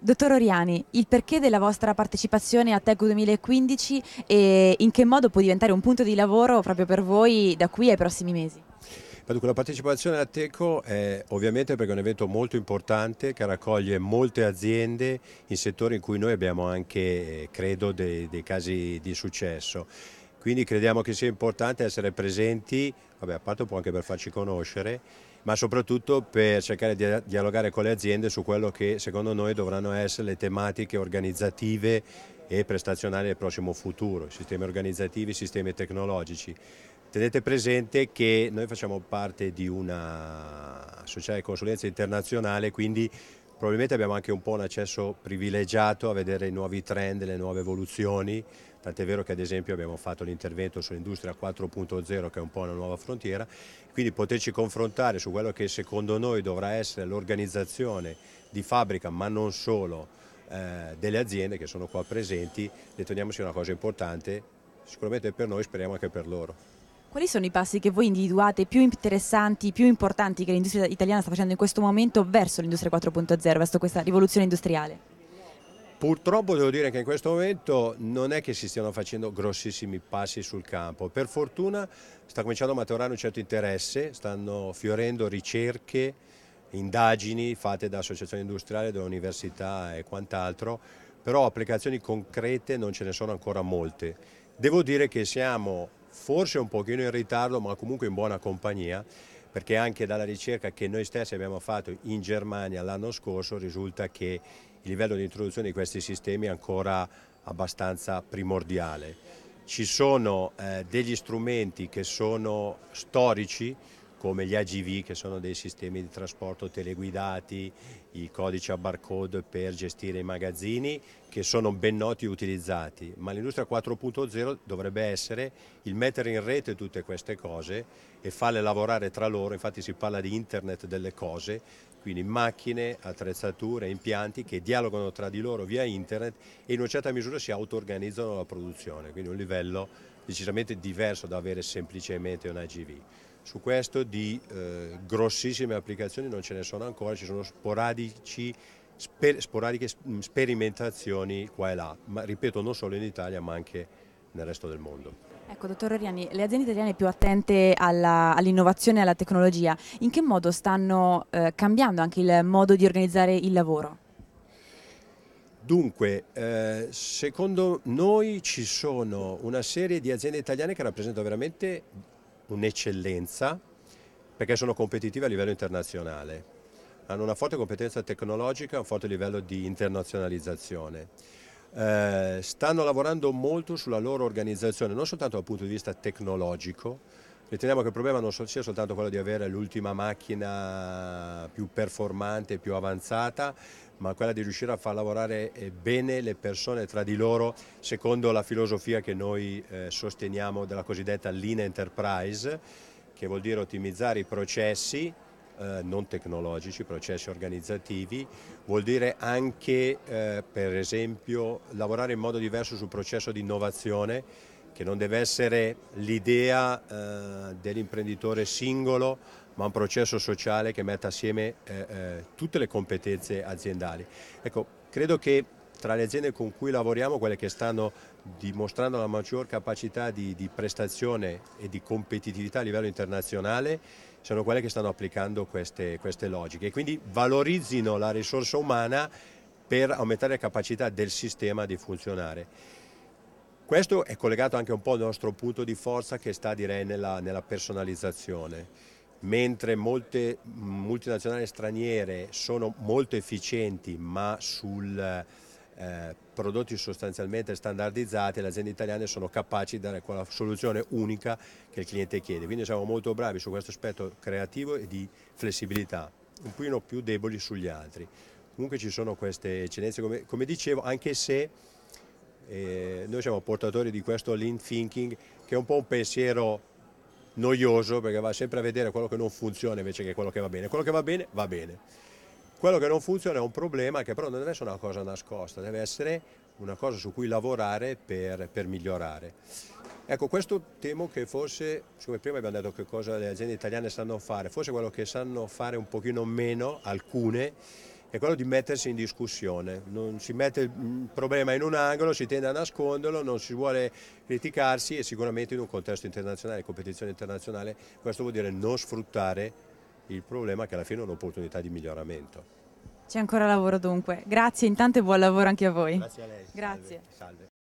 Dottor Oriani, il perché della vostra partecipazione a TEC 2015 e in che modo può diventare un punto di lavoro proprio per voi da qui ai prossimi mesi? la partecipazione a Teco è ovviamente perché è un evento molto importante che raccoglie molte aziende in settori in cui noi abbiamo anche, eh, credo, dei, dei casi di successo. Quindi crediamo che sia importante essere presenti, vabbè, a parte un po' anche per farci conoscere, ma soprattutto per cercare di dialogare con le aziende su quello che secondo noi dovranno essere le tematiche organizzative e prestazionali del prossimo futuro, sistemi organizzativi, i sistemi tecnologici. Tenete presente che noi facciamo parte di una società di consulenza internazionale, quindi probabilmente abbiamo anche un po' un accesso privilegiato a vedere i nuovi trend, le nuove evoluzioni tant'è vero che ad esempio abbiamo fatto l'intervento sull'industria 4.0 che è un po' una nuova frontiera, quindi poterci confrontare su quello che secondo noi dovrà essere l'organizzazione di fabbrica ma non solo eh, delle aziende che sono qua presenti, riteniamo sia una cosa importante sicuramente per noi, speriamo anche per loro. Quali sono i passi che voi individuate più interessanti, più importanti che l'industria italiana sta facendo in questo momento verso l'industria 4.0, verso questa rivoluzione industriale? Purtroppo devo dire che in questo momento non è che si stiano facendo grossissimi passi sul campo. Per fortuna sta cominciando a maturare un certo interesse, stanno fiorendo ricerche, indagini fatte da associazioni industriali, da università e quant'altro, però applicazioni concrete non ce ne sono ancora molte. Devo dire che siamo forse un pochino in ritardo, ma comunque in buona compagnia perché anche dalla ricerca che noi stessi abbiamo fatto in Germania l'anno scorso risulta che il livello di introduzione di questi sistemi è ancora abbastanza primordiale. Ci sono eh, degli strumenti che sono storici come gli AGV che sono dei sistemi di trasporto teleguidati i codici a barcode per gestire i magazzini che sono ben noti e utilizzati, ma l'industria 4.0 dovrebbe essere il mettere in rete tutte queste cose e farle lavorare tra loro, infatti si parla di internet delle cose, quindi macchine, attrezzature, impianti che dialogano tra di loro via internet e in una certa misura si auto-organizzano la produzione, quindi un livello decisamente diverso da avere semplicemente un AGV. Su questo di eh, grossissime applicazioni non ce ne sono ancora, ci sono sporadici sper, sporadiche mm, sperimentazioni qua e là, ma ripeto non solo in Italia ma anche nel resto del mondo. Ecco, dottor Riani, le aziende italiane più attente all'innovazione e alla tecnologia, in che modo stanno eh, cambiando anche il modo di organizzare il lavoro? Dunque, eh, secondo noi ci sono una serie di aziende italiane che rappresentano veramente un'eccellenza perché sono competitive a livello internazionale. Hanno una forte competenza tecnologica e un forte livello di internazionalizzazione. Eh, stanno lavorando molto sulla loro organizzazione, non soltanto dal punto di vista tecnologico, Riteniamo che il problema non sia soltanto quello di avere l'ultima macchina più performante, più avanzata, ma quella di riuscire a far lavorare eh, bene le persone tra di loro secondo la filosofia che noi eh, sosteniamo della cosiddetta lean enterprise, che vuol dire ottimizzare i processi eh, non tecnologici, processi organizzativi, vuol dire anche per esempio lavorare in modo diverso sul processo di innovazione che non deve essere l'idea eh, dell'imprenditore singolo, ma un processo sociale che metta assieme eh, eh, tutte le competenze aziendali. Ecco, credo che tra le aziende con cui lavoriamo, quelle che stanno dimostrando la maggior capacità di, di prestazione e di competitività a livello internazionale, sono quelle che stanno applicando queste, queste logiche e quindi valorizzino la risorsa umana per aumentare la capacità del sistema di funzionare. Questo è collegato anche un po' al nostro punto di forza che sta direi nella, nella personalizzazione mentre molte multinazionali straniere sono molto efficienti ma sul eh, prodotti sostanzialmente standardizzati, le aziende italiane sono capaci di dare quella soluzione unica che il cliente chiede. Quindi siamo molto bravi su questo aspetto creativo e di flessibilità, un pochino più deboli sugli altri. Comunque ci sono queste eccellenze, come, come dicevo, anche se e noi siamo portatori di questo lean thinking che è un po' un pensiero noioso perché va sempre a vedere quello che non funziona invece che quello che va bene. Quello che va bene va bene. Quello che non funziona è un problema che però non deve essere una cosa nascosta, deve essere una cosa su cui lavorare per, per migliorare. Ecco, questo temo che forse, siccome prima abbiamo detto che cosa le aziende italiane sanno fare, forse quello che sanno fare un pochino meno alcune è quello di mettersi in discussione, non si mette il mm, problema in un angolo, si tende a nasconderlo, non si vuole criticarsi e sicuramente in un contesto internazionale, competizione internazionale, questo vuol dire non sfruttare il problema che alla fine è un'opportunità di miglioramento. C'è ancora lavoro dunque. Grazie intanto e buon lavoro anche a voi. Grazie a lei. Grazie. Salve. Salve.